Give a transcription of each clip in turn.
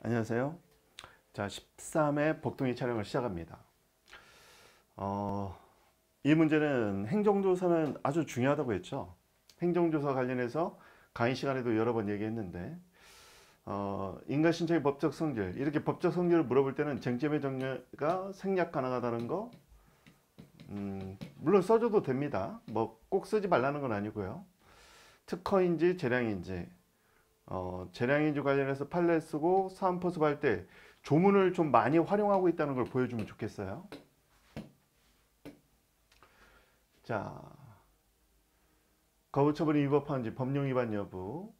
안녕하세요. 자, 13회 복동이 촬영을 시작합니다. 어, 이 문제는 행정조사는 아주 중요하다고 했죠. 행정조사 관련해서 강의 시간에도 여러 번 얘기했는데 어, 인간 신체의 법적 성질 이렇게 법적 성질을 물어볼 때는 쟁점의 정리가 생략 가능하다는 거 음, 물론 써줘도 됩니다. 뭐 꼭 쓰지 말라는 건 아니고요. 특허인지 재량인지 어, 재량인주 관련해서 판례 쓰고 사은포섭 할때 조문을 좀 많이 활용하고 있다는 걸 보여주면 좋겠어요. 자, 거부처분이 위법한지 법령 위반 여부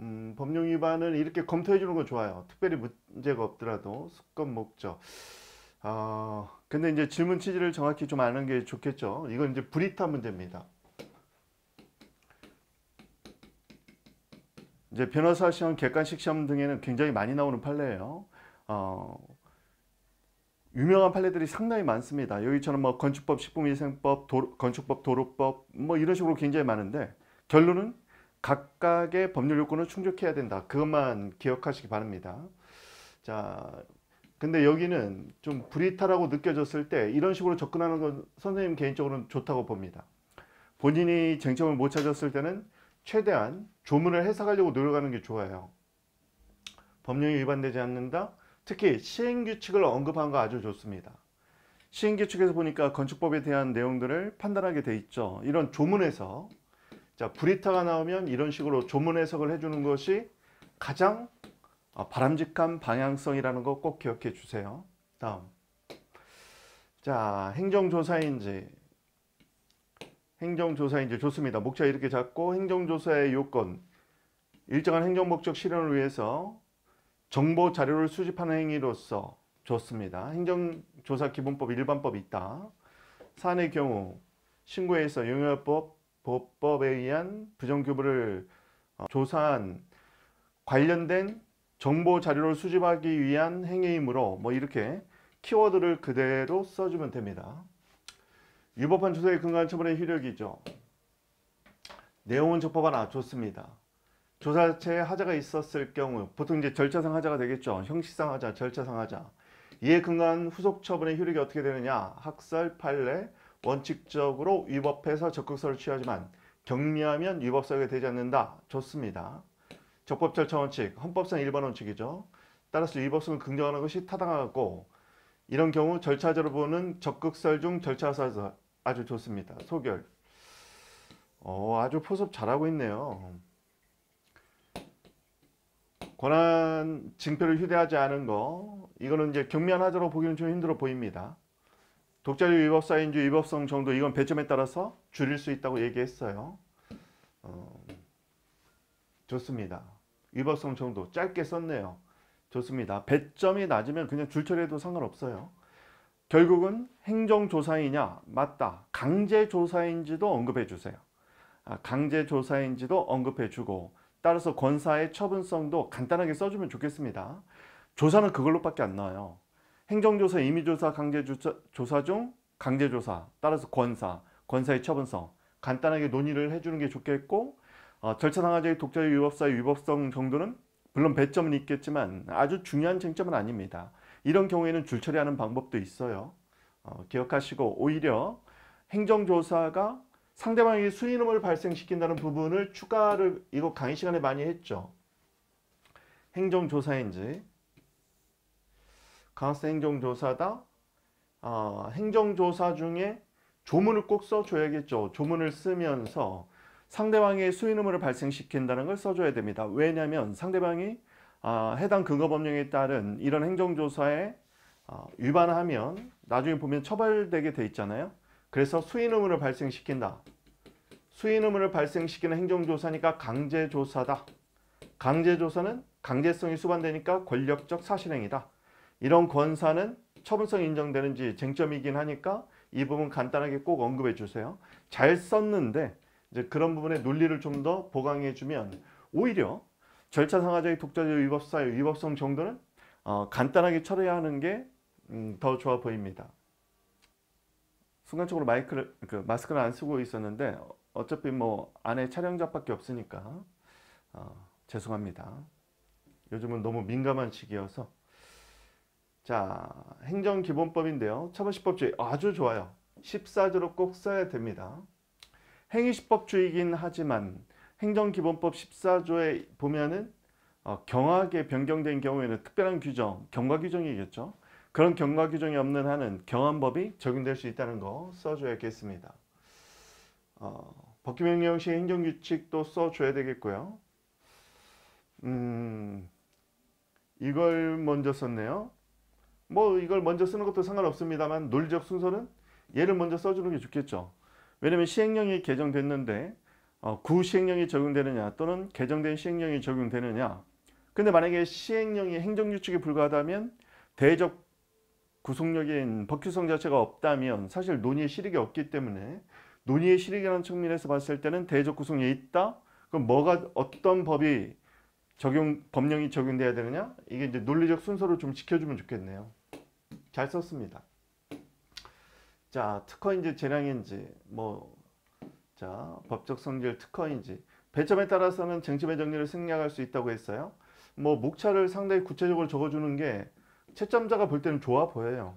음, 법령 위반은 이렇게 검토해 주는 건 좋아요. 특별히 문제가 없더라도 수건 목적 어, 근데 이제 질문 취지를 정확히 좀 아는 게 좋겠죠. 이건 이제 브리타 문제입니다. 이제 변호사 시험, 객관식 시험 등에는 굉장히 많이 나오는 판례예요. 어, 유명한 판례들이 상당히 많습니다. 여기처럼 뭐 건축법, 식품위생법, 도로, 건축법, 도로법 뭐 이런 식으로 굉장히 많은데 결론은 각각의 법률 요건을 충족해야 된다. 그것만 기억하시기 바랍니다. 자, 근데 여기는 좀불이탈하고 느껴졌을 때 이런 식으로 접근하는 건 선생님 개인적으로는 좋다고 봅니다. 본인이 쟁점을 못 찾았을 때는 최대한 조문을 해석하려고 노력하는 게 좋아요. 법령에 위반되지 않는다? 특히 시행규칙을 언급한 거 아주 좋습니다. 시행규칙에서 보니까 건축법에 대한 내용들을 판단하게 돼 있죠. 이런 조문에서 자 브리타가 나오면 이런 식으로 조문 해석을 해주는 것이 가장 어, 바람직한 방향성이라는 거 꼭 기억해 주세요. 다음 자 행정조사인지 행정조사 이제 좋습니다. 목차 이렇게 잡고 행정조사의 요건 일정한 행정 목적 실현을 위해서 정보 자료를 수집하는 행위로서 좋습니다. 행정조사 기본법 일반법이 있다. 사안의 경우 신고해서 영유법 법법에 의한 부정규부를 어, 조사한 관련된 정보 자료를 수집하기 위한 행위이므로 뭐 이렇게 키워드를 그대로 써주면 됩니다. 위법한 조서에 근거 처벌의 효력이 죠 내용은 적법하나 좋습니다. 조사체에 하자가 있었을 경우 보통 이제 절차상 하자가 되겠죠. 형식상 하자, 절차상 하자. 이에 근간 후속 처분의 효력이 어떻게 되느냐. 학설, 판례, 원칙적으로 위법해서 적극서를 취하지만 경미하면 위법사유 되지 않는다. 좋습니다. 적법 절차 원칙, 헌법상 1번 원칙이죠. 따라서 위법성을 긍정하는 것이 타당하고 이런 경우 절차제로 보는 적극설 중 절차서 아주 좋습니다. 소결. 어, 아주 포섭 잘하고 있네요. 권한 징표를 휴대하지 않은 거 이거는 이제 경미하자로 보기는 좀 힘들어 보입니다. 독자유 위법 사인주 위법성 정도 이건 배점에 따라서 줄일 수 있다고 얘기했어요. 어, 좋습니다. 위법성 정도 짧게 썼네요. 좋습니다. 배점이 낮으면 그냥 줄처리해도 상관없어요. 결국은 행정조사이냐? 맞다. 강제조사인지도 언급해 주세요. 아, 강제조사인지도 언급해 주고 따라서 권사의 처분성도 간단하게 써주면 좋겠습니다. 조사는 그걸로밖에 안 나와요. 행정조사, 임의조사, 강제조사 중 강제조사, 따라서 권사, 권사의 처분성 간단하게 논의를 해주는 게 좋겠고 어, 절차 상하자의 독자의 위법사의 위법성 정도는 물론 배점은 있겠지만 아주 중요한 쟁점은 아닙니다. 이런 경우에는 줄 처리하는 방법도 있어요. 어, 기억하시고 오히려 행정조사가 상대방에게 수인음을 발생시킨다는 부분을 추가를 이거 강의 시간에 많이 했죠. 행정조사인지 강학생 행정조사다 어, 행정조사 중에 조문을 꼭 써줘야겠죠. 조문을 쓰면서 상대방의 수인 의무 발생시킨다는 걸 써줘야 됩니다. 왜냐하면 상대방이 아, 해당 근거법령에 따른 이런 행정조사에 어, 위반하면 나중에 보면 처벌되게 돼 있잖아요. 그래서 수인 의무를 발생시킨다. 수인 의무를 발생시키는 행정조사니까 강제조사다. 강제조사는 강제성이 수반되니까 권력적 사실행위다. 이런 권사는 처분성 인정되는지 쟁점이긴 하니까 이 부분 간단하게 꼭 언급해 주세요. 잘 썼는데 이제 그런 부분의 논리를 좀 더 보강해 주면 오히려 절차 상하자의 독자적 위법사의 위법성 정도는 어, 간단하게 처리하는 게더 음, 좋아 보입니다. 순간적으로 마이크를 그 마스크를 안 쓰고 있었는데 어, 어차피 뭐 안에 촬영자밖에 없으니까 어, 죄송합니다. 요즘은 너무 민감한 시기여서 자 행정기본법인데요. 처벌시법주의 아주 좋아요. 14조로 꼭 써야 됩니다. 행위시법주의긴 하지만 행정기본법 14조에 보면은 어, 경하게 변경된 경우에는 특별한 규정, 경과 규정이겠죠. 그런 경과 규정이 없는 한은 경환법이 적용될 수 있다는 거 써줘야겠습니다. 어, 법규명령 시 행정규칙도 써줘야 되겠고요. 음, 이걸 먼저 썼네요. 뭐 이걸 먼저 쓰는 것도 상관없습니다만 논리적 순서는 얘를 먼저 써주는 게 좋겠죠. 왜냐면 시행령이 개정됐는데 어, 구시행령이 적용되느냐 또는 개정된 시행령이 적용되느냐 근데 만약에 시행령이 행정규칙에 불과하다면 대적 구속력인 법규성 자체가 없다면 사실 논의의 실익이 없기 때문에 논의의 실익이라는 측면에서 봤을 때는 대적 구속력이 있다 그럼 뭐가 어떤 법이 적용 법령이 적용돼야 되느냐 이게 이제 논리적 순서를 좀 지켜주면 좋겠네요 잘 썼습니다 자 특허인지 재량인지 뭐 자, 법적 성질 특허인지 배점에 따라서는 쟁점의 정리를 생략할 수 있다고 했어요. 뭐 목차를 상당히 구체적으로 적어주는 게 채점자가 볼 때는 좋아 보여요.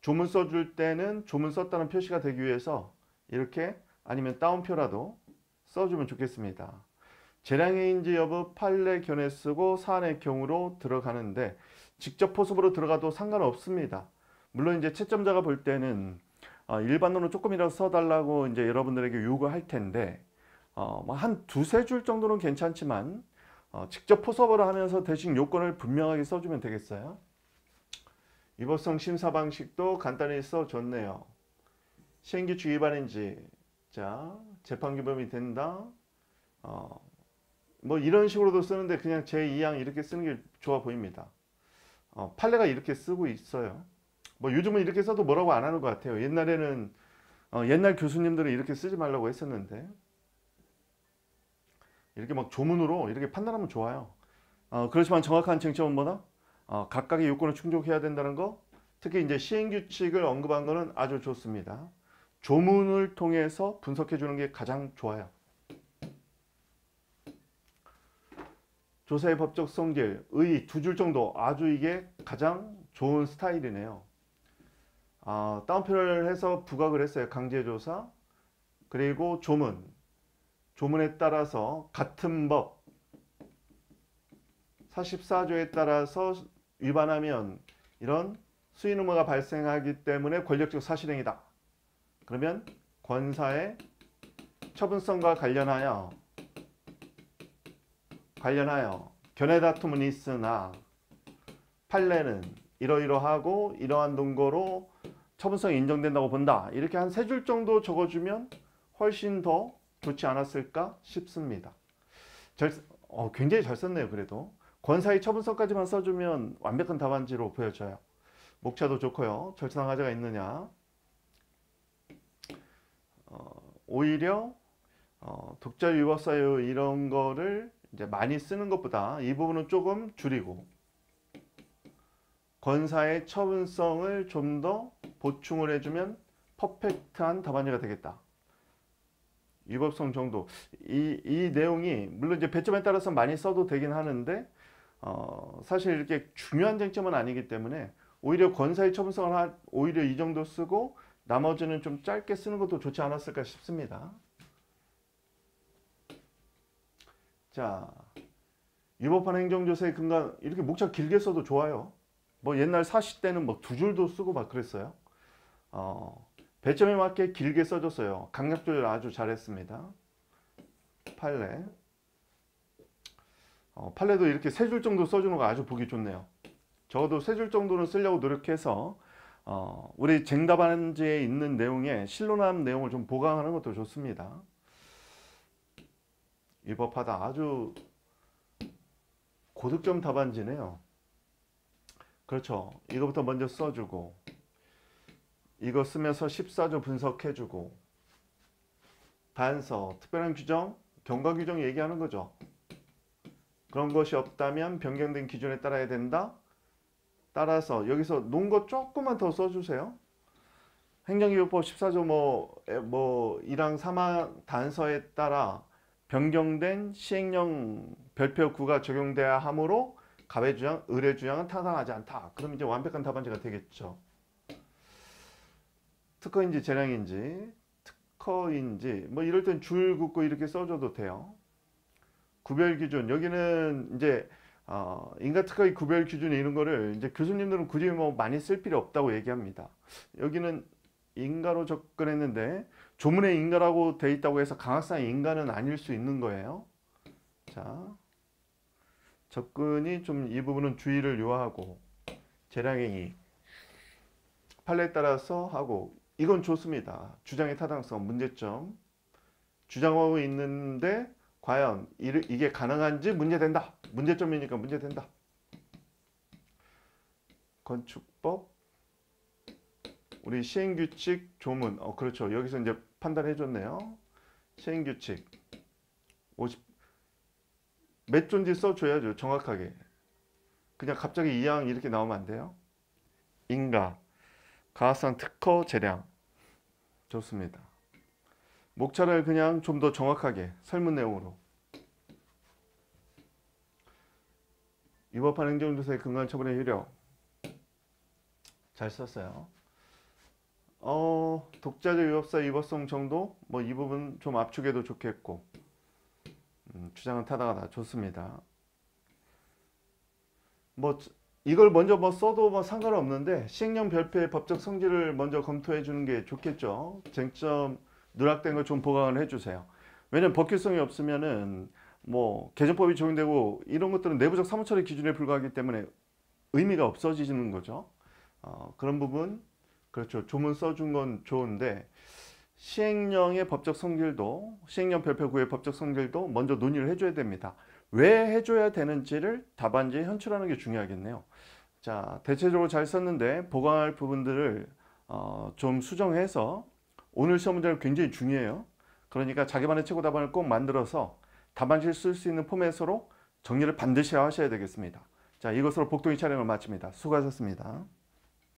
조문 써줄 때는 조문 썼다는 표시가 되기 위해서 이렇게 아니면 따옴표라도 써주면 좋겠습니다. 재량해인지 여부 판례 견해 쓰고 사안의 경우로 들어가는데 직접 포섭으로 들어가도 상관없습니다. 물론 이제 채점자가 볼 때는 어, 일반론을 조금이라도 써달라고 이제 여러분들에게 요구할 텐데 어, 뭐 한 두세 줄 정도는 괜찮지만 어, 직접 포섭을 하면서 대신 요건을 분명하게 써주면 되겠어요. 위법성 심사 방식도 간단히 써줬네요. 시행규칙 위반인지 자 재판규범이 된다 어, 뭐 이런 식으로도 쓰는데 그냥 제2항 이렇게 쓰는 게 좋아 보입니다. 어, 판례가 이렇게 쓰고 있어요. 뭐 요즘은 이렇게 써도 뭐라고 안 하는 것 같아요. 옛날에는 어, 옛날 교수님들은 이렇게 쓰지 말라고 했었는데 이렇게 막 조문으로 이렇게 판단하면 좋아요. 어, 그렇지만 정확한 쟁점은 뭐다? 어, 각각의 요건을 충족해야 된다는 거. 특히 이제 시행규칙을 언급한 거는 아주 좋습니다. 조문을 통해서 분석해 주는 게 가장 좋아요. 조사의 법적 성질, 의두 줄 정도 아주 이게 가장 좋은 스타일이네요. 아, 다운표를 해서 부각을 했어요. 강제조사 그리고 조문 조문에 따라서 같은 법 44조에 따라서 위반하면 이런 수인 의무가 발생하기 때문에 권력적 사실행위다. 그러면 권사의 처분성과 관련하여 관련하여 견해 다툼은 있으나 판례는 이러이러하고 이러한 동거로 처분성이 인정된다고 본다. 이렇게 한 세 줄 정도 적어주면 훨씬 더 좋지 않았을까 싶습니다. 절, 어, 굉장히 잘 썼네요. 그래도 권사의 처분성까지만 써주면 완벽한 답안지로 보여져요. 목차도 좋고요. 절차상하자가 있느냐. 어, 오히려 어, 독자 유법사유 이런 거를 이제 많이 쓰는 것보다 이 부분은 조금 줄이고 권사의 처분성을 좀더 보충을 해주면 퍼펙트한 답안지가 되겠다. 유법성 정도 이, 이 내용이 물론 이제 배점에 따라서 많이 써도 되긴 하는데 어, 사실 이렇게 중요한 쟁점은 아니기 때문에 오히려 권사의 첨성을 한, 오히려 이 정도 쓰고 나머지는 좀 짧게 쓰는 것도 좋지 않았을까 싶습니다. 자, 위법한 행정조세의 근간 이렇게 목차 길게 써도 좋아요. 뭐 옛날 40대는 뭐 두 줄도 쓰고 막 그랬어요. 어, 배점에 맞게 길게 써줬어요. 강약 조절 아주 잘했습니다. 팔레. 어, 팔레도 이렇게 세 줄 정도 써주는 거 아주 보기 좋네요. 적어도 세 줄 정도는 쓰려고 노력해서 어, 우리 쟁답안지에 있는 내용에 실로남 내용을 좀 보강하는 것도 좋습니다. 위법하다 아주 고득점 답안지네요. 그렇죠. 이거부터 먼저 써주고 이거 쓰면서 14조 분석해주고 단서, 특별한 규정, 경과 규정 얘기하는 거죠. 그런 것이 없다면 변경된 기준에 따라야 된다. 따라서 여기서 논거 조금만 더 써주세요. 행정기법 14조 뭐, 뭐 1항 3항 단서에 따라 변경된 시행령 별표 9가 적용돼야 하므로 가외주장, 의뢰주장은 타당하지 않다. 그럼 이제 완벽한 답안지가 되겠죠. 특허인지 재량인지 특허인지 뭐 이럴 땐 줄 긋고 이렇게 써줘도 돼요. 구별 기준 여기는 이제 어, 인가 특허의 구별 기준 이런 거를 이제 교수님들은 굳이 뭐 많이 쓸 필요 없다고 얘기합니다. 여기는 인가로 접근했는데 조문에 인가라고 돼 있다고 해서 강학상 인가는 아닐 수 있는 거예요. 자, 접근이 좀 이 부분은 주의를 요하고 재량행위 판례에 따라서 하고 이건 좋습니다. 주장의 타당성, 문제점. 주장하고 있는데 과연 이게 가능한지 문제된다. 문제점이니까 문제된다. 건축법, 우리 시행규칙 조문, 어, 그렇죠. 여기서 이제 판단해줬네요. 시행규칙, 50, 몇 존지 써줘야죠. 정확하게. 그냥 갑자기 이항 이렇게 나오면 안 돼요. 인가, 가학 특허 재량, 좋습니다. 목차를 그냥 좀 더 정확하게 설문 내용으로 위법한 행정조사에 근거 처분의 효력 잘 썼어요. 어, 독자적 위법사 위법성 정도 뭐 이 부분 좀 압축해도 좋겠고 음, 주장은 타당하다 좋습니다. 뭐 이걸 먼저 뭐 써도 뭐상관 없는데 시행령 별표의 법적 성질을 먼저 검토해 주는 게 좋겠죠. 쟁점 누락된 걸 좀 보강을 해 주세요. 왜냐면 법규성이 없으면은 뭐 개정법이 적용되고 이런 것들은 내부적 사무처리 기준에 불과하기 때문에 의미가 없어지는 거죠. 어, 그런 부분 그렇죠. 조문 써 준 건 좋은데 시행령의 법적 성질도 시행령 별표 구의 법적 성질도 먼저 논의를 해줘야 됩니다. 왜 해줘야 되는지를 답안지에 현출하는 게 중요하겠네요. 자, 대체적으로 잘 썼는데 보강할 부분들을 어, 좀 수정해서 오늘 시험 문제는 굉장히 중요해요. 그러니까 자기만의 최고 답안을 꼭 만들어서 답안지를 쓸 수 있는 포맷으로 정리를 반드시 하셔야 되겠습니다. 자, 이것으로 복동이 촬영을 마칩니다. 수고하셨습니다.